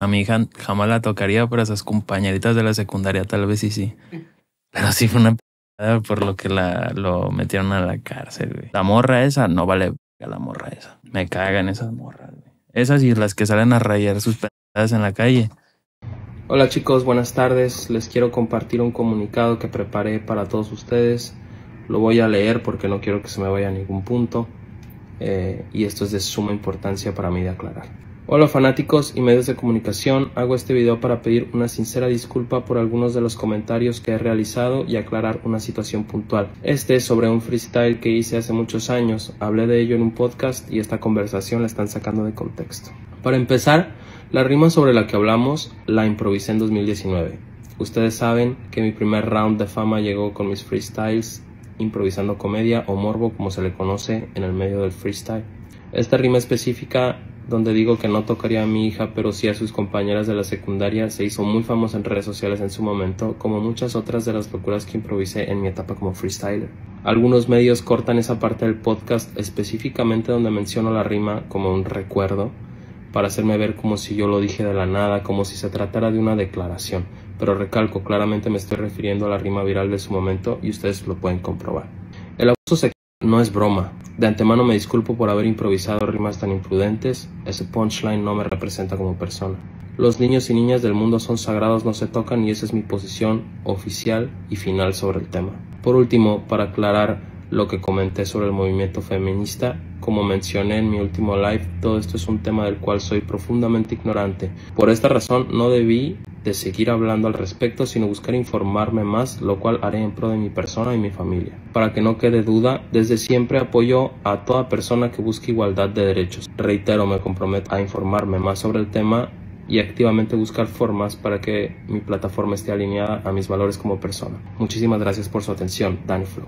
A mi hija jamás la tocaría, pero esas compañeritas de la secundaria tal vez sí, sí. Pero sí fue una p... por lo que la, lo metieron a la cárcel, La morra esa no vale la morra esa. Me cagan esas morras, Esas y las que salen a rayar sus p*** en la calle. Hola chicos, buenas tardes. Les quiero compartir un comunicado que preparé para todos ustedes. Lo voy a leer porque no quiero que se me vaya a ningún punto. Eh, y esto es de suma importancia para mí de aclarar. Hola fanáticos y medios de comunicación, hago este video para pedir una sincera disculpa por algunos de los comentarios que he realizado y aclarar una situación puntual. Este es sobre un freestyle que hice hace muchos años, hablé de ello en un podcast y esta conversación la están sacando de contexto. Para empezar, la rima sobre la que hablamos la improvisé en 2019. Ustedes saben que mi primer round de fama llegó con mis freestyles, improvisando comedia o morbo como se le conoce en el medio del freestyle. Esta rima específica donde digo que no tocaría a mi hija, pero sí a sus compañeras de la secundaria, se hizo muy famosa en redes sociales en su momento, como muchas otras de las locuras que improvisé en mi etapa como freestyler. Algunos medios cortan esa parte del podcast específicamente donde menciono la rima como un recuerdo, para hacerme ver como si yo lo dije de la nada, como si se tratara de una declaración. Pero recalco, claramente me estoy refiriendo a la rima viral de su momento y ustedes lo pueden comprobar. El abuso no es broma. De antemano me disculpo por haber improvisado rimas tan imprudentes. Ese punchline no me representa como persona. Los niños y niñas del mundo son sagrados, no se tocan y esa es mi posición oficial y final sobre el tema. Por último, para aclarar lo que comenté sobre el movimiento feminista, como mencioné en mi último live, todo esto es un tema del cual soy profundamente ignorante. Por esta razón no debí de seguir hablando al respecto, sino buscar informarme más, lo cual haré en pro de mi persona y mi familia. Para que no quede duda, desde siempre apoyo a toda persona que busque igualdad de derechos. Reitero, me comprometo a informarme más sobre el tema y activamente buscar formas para que mi plataforma esté alineada a mis valores como persona. Muchísimas gracias por su atención, Dani Flo.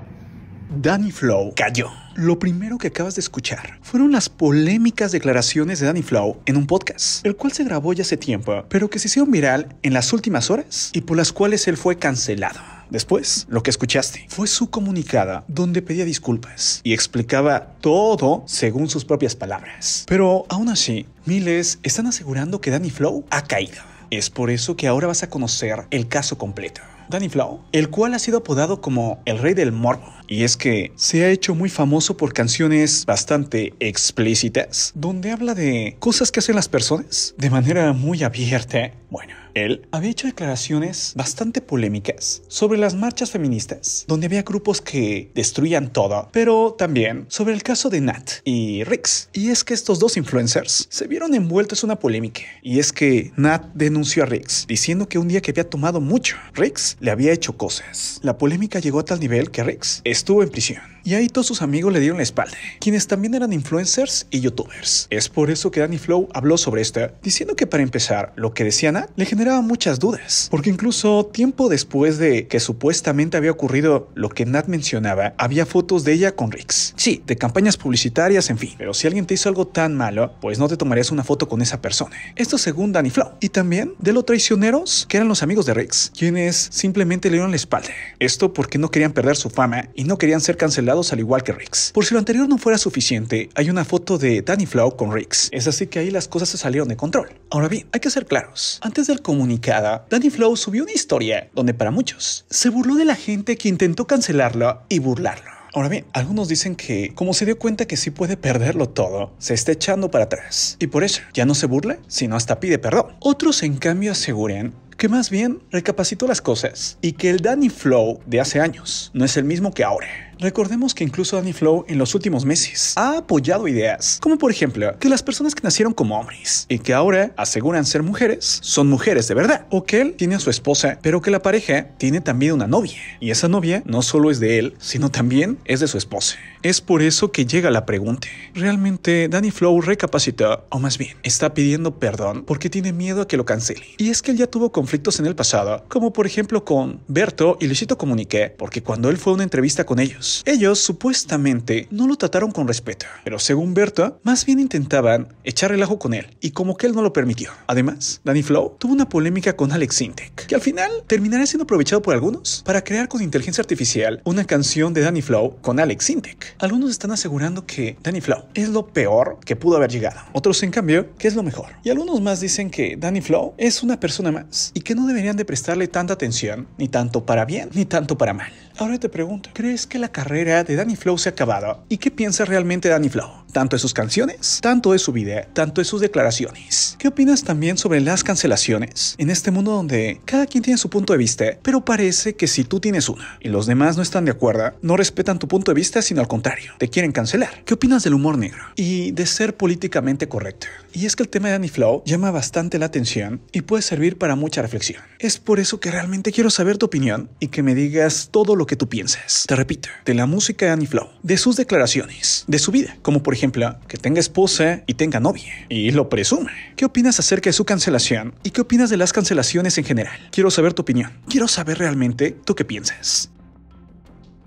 Danny Flow cayó. Lo primero que acabas de escuchar fueron las polémicas declaraciones de Danny Flow en un podcast, el cual se grabó ya hace tiempo, pero que se hicieron viral en las últimas horas y por las cuales él fue cancelado. Después, lo que escuchaste fue su comunicada donde pedía disculpas y explicaba todo según sus propias palabras. Pero aún así, miles están asegurando que Danny Flow ha caído. Es por eso que ahora vas a conocer el caso completo. Danny Flow, el cual ha sido apodado como el rey del morbo. Y es que se ha hecho muy famoso por canciones bastante explícitas, donde habla de cosas que hacen las personas de manera muy abierta. Bueno, él había hecho declaraciones bastante polémicas sobre las marchas feministas, donde había grupos que destruían todo, pero también sobre el caso de Nat y Rix. Y es que estos dos influencers se vieron envueltos en una polémica. Y es que Nat denunció a Rix, diciendo que un día que había tomado mucho, Rix le había hecho cosas. La polémica llegó a tal nivel que Rix estuvo en prisión. Y ahí todos sus amigos le dieron la espalda, quienes también eran influencers y youtubers. Es por eso que Danny Flow habló sobre esto diciendo que para empezar, lo que decía Nat le generaba muchas dudas, porque incluso tiempo después de que supuestamente había ocurrido lo que Nat mencionaba, había fotos de ella con Rix. Sí, de campañas publicitarias, en fin, pero si alguien te hizo algo tan malo, pues no te tomarías una foto con esa persona. Esto según Danny Flow. Y también de los traicioneros que eran los amigos de Rix, quienes simplemente le dieron la espalda. Esto porque no querían perder su fama y no querían ser cancelados al igual que Ricks Por si lo anterior no fuera suficiente, hay una foto de Danny Flow con Riggs. Es así que ahí las cosas se salieron de control. Ahora bien, hay que ser claros. Antes del comunicada, Danny Flow subió una historia donde para muchos se burló de la gente que intentó cancelarlo y burlarlo Ahora bien, algunos dicen que como se dio cuenta que sí puede perderlo todo, se está echando para atrás. Y por eso ya no se burla, sino hasta pide perdón. Otros en cambio aseguran que más bien recapacitó las cosas y que el Danny Flow de hace años no es el mismo que ahora. Recordemos que incluso Danny Flow en los últimos meses ha apoyado ideas, como por ejemplo que las personas que nacieron como hombres y que ahora aseguran ser mujeres son mujeres de verdad, o que él tiene a su esposa, pero que la pareja tiene también una novia, y esa novia no solo es de él, sino también es de su esposa. Es por eso que llega la pregunta. Realmente Danny Flow recapacitó, o más bien, está pidiendo perdón porque tiene miedo a que lo cancele Y es que él ya tuvo conflictos en el pasado, como por ejemplo con Berto y Luisito Comunique, porque cuando él fue a una entrevista con ellos, ellos supuestamente no lo trataron con respeto, pero según Berta, más bien intentaban echar ajo con él y como que él no lo permitió. Además, Danny Flow tuvo una polémica con Alex Sintek, que al final terminará siendo aprovechado por algunos para crear con inteligencia artificial una canción de Danny Flow con Alex Sintek. Algunos están asegurando que Danny Flow es lo peor que pudo haber llegado, otros en cambio que es lo mejor. Y algunos más dicen que Danny Flow es una persona más y que no deberían de prestarle tanta atención, ni tanto para bien ni tanto para mal. Ahora te pregunto, ¿crees que la carrera de Danny Flow se ha acabado? ¿Y qué piensa realmente Danny Flow? tanto de sus canciones, tanto de su vida, tanto de sus declaraciones. ¿Qué opinas también sobre las cancelaciones? En este mundo donde cada quien tiene su punto de vista, pero parece que si tú tienes una y los demás no están de acuerdo, no respetan tu punto de vista, sino al contrario, te quieren cancelar. ¿Qué opinas del humor negro y de ser políticamente correcto? Y es que el tema de Annie Flow llama bastante la atención y puede servir para mucha reflexión. Es por eso que realmente quiero saber tu opinión y que me digas todo lo que tú piensas. Te repito, de la música de Annie Flow, de sus declaraciones, de su vida, como por ejemplo ejemplo, que tenga esposa y tenga novia, y lo presume. ¿Qué opinas acerca de su cancelación? ¿Y qué opinas de las cancelaciones en general? Quiero saber tu opinión. Quiero saber realmente tú qué piensas.